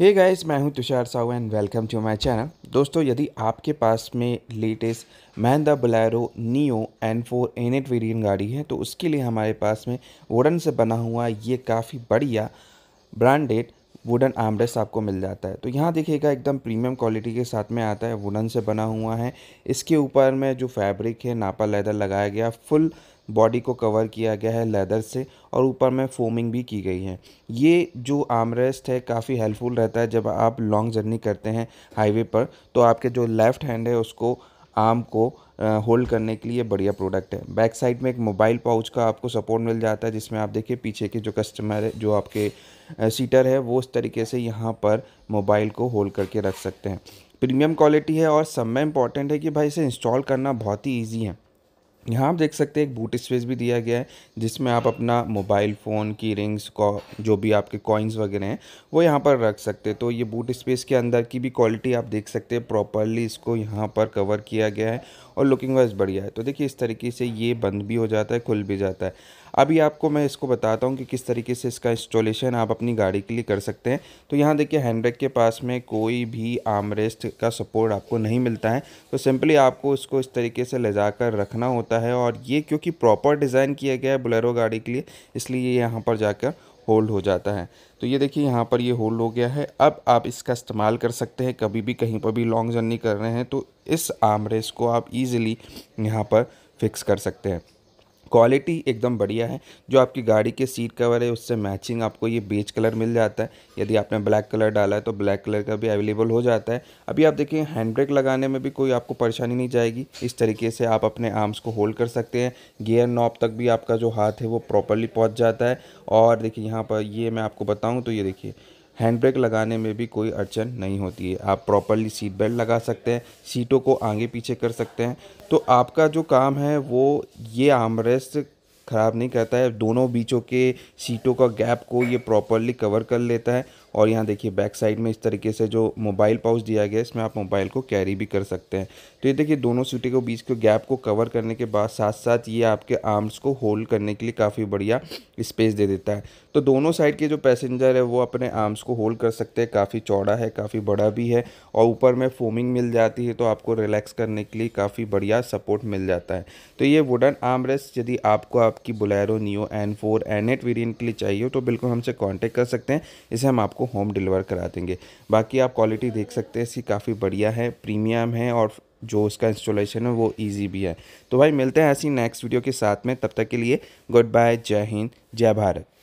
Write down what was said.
हे guys मैं हूं Tushar Sahu and welcome to my channel दोस्तों यदि आपके पास में latest Mahindra Bolero Neo N four N eight variant गाड़ी है तो उसके लिए हमारे पास में वुडन से बना हुआ ये काफ़ी बढ़िया ब्रांडेड वुडन आर्मरेस्ट आपको मिल जाता है तो यहाँ देखिएगा एकदम प्रीमियम क्वालिटी के साथ में आता है वुडन से बना हुआ है इसके ऊपर में जो फैब्रिक है नापा लेदर लगाया गया फुल बॉडी को कवर किया गया है लेदर से और ऊपर में फोमिंग भी की गई है ये जो आर्मरेस्ट है काफ़ी हेल्पफुल रहता है जब आप लॉन्ग जर्नी करते हैं हाईवे पर तो आपके जो लेफ़्ट हैंड है उसको आर्म को होल्ड करने के लिए बढ़िया प्रोडक्ट है बैक साइड में एक मोबाइल पाउच का आपको सपोर्ट मिल जाता है जिसमें आप देखिए पीछे के जो कस्टमर है जो आपके सीटर है वो उस तरीके से यहाँ पर मोबाइल को होल्ड करके रख सकते हैं प्रीमियम क्वालिटी है और सब में इंपॉर्टेंट है कि भाई इसे इंस्टॉल करना बहुत ही ईजी है यहाँ आप देख सकते हैं एक बूट स्पेस भी दिया गया है जिसमें आप अपना मोबाइल फ़ोन की रिंग्स को जो भी आपके कॉइन्स वगैरह हैं वो यहाँ पर रख सकते हैं तो ये बूट स्पेस के अंदर की भी क्वालिटी आप देख सकते हैं प्रॉपरली इसको यहाँ पर कवर किया गया है और लुकिंग वाइज बढ़िया है तो देखिए इस तरीके से ये बंद भी हो जाता है खुल भी जाता है अभी आपको मैं इसको बताता हूँ कि किस तरीके से इसका इंस्टॉलेशन आप अपनी गाड़ी के लिए कर सकते हैं तो यहाँ देखिए हैंडब्रेक के पास में कोई भी आर्मरेस्ट का सपोर्ट आपको नहीं मिलता है तो सिंपली आपको इसको इस तरीके से ले जाकर रखना होता होता है और ये क्योंकि प्रॉपर डिज़ाइन किया गया है बुलेरो गाड़ी के लिए इसलिए ये यहाँ पर जाकर होल्ड हो जाता है तो ये देखिए यहाँ पर ये होल्ड हो गया है अब आप इसका इस्तेमाल कर सकते हैं कभी भी कहीं पर भी लॉन्ग जर्नी कर रहे हैं तो इस आमरेस को आप ईज़िली यहाँ पर फिक्स कर सकते हैं क्वालिटी एकदम बढ़िया है जो आपकी गाड़ी के सीट कवर है उससे मैचिंग आपको ये बेच कलर मिल जाता है यदि आपने ब्लैक कलर डाला है तो ब्लैक कलर का भी अवेलेबल हो जाता है अभी आप देखिए हैंड ब्रेक लगाने में भी कोई आपको परेशानी नहीं जाएगी इस तरीके से आप अपने आर्म्स को होल्ड कर सकते हैं गियर नॉब तक भी आपका जो हाथ है वो प्रॉपरली पहुँच जाता है और देखिए यहाँ पर ये मैं आपको बताऊँ तो ये देखिए हैंड ब्रेक लगाने में भी कोई अड़चन नहीं होती है आप प्रॉपरली सीट बेल्ट लगा सकते हैं सीटों को आगे पीछे कर सकते हैं तो आपका जो काम है वो ये आमरेस्ट ख़राब नहीं करता है दोनों बीचों के सीटों का गैप को ये प्रॉपरली कवर कर लेता है और यहाँ देखिए बैक साइड में इस तरीके से जो मोबाइल पाउच दिया गया है इसमें आप मोबाइल को कैरी भी कर सकते हैं तो ये देखिए दोनों सीटी के बीच के गैप को कवर करने के बाद साथ साथ ये आपके आर्म्स को होल्ड करने के लिए काफ़ी बढ़िया स्पेस दे देता है तो दोनों साइड के जो पैसेंजर है वो अपने आर्म्स को होल्ड कर सकते हैं काफ़ी चौड़ा है काफ़ी बड़ा भी है और ऊपर में फोमिंग मिल जाती है तो आपको रिलैक्स करने के लिए काफ़ी बढ़िया सपोर्ट मिल जाता है तो ये वुडन आर्मरेस्ट यदि आपको आपकी Bolero Neo N four N eight variant के लिए चाहिए तो बिल्कुल हमसे कॉन्टेक्ट कर सकते हैं इसे हम आपको आपको होम डिलीवर करा देंगे बाकी आप क्वालिटी देख सकते हैं इसकी काफ़ी बढ़िया है प्रीमियम है और जो उसका इंस्टॉलेशन है वो ईजी भी है तो भाई मिलते हैं ऐसी नेक्स्ट वीडियो के साथ में तब तक के लिए गुड बाय जय हिंद जय भारत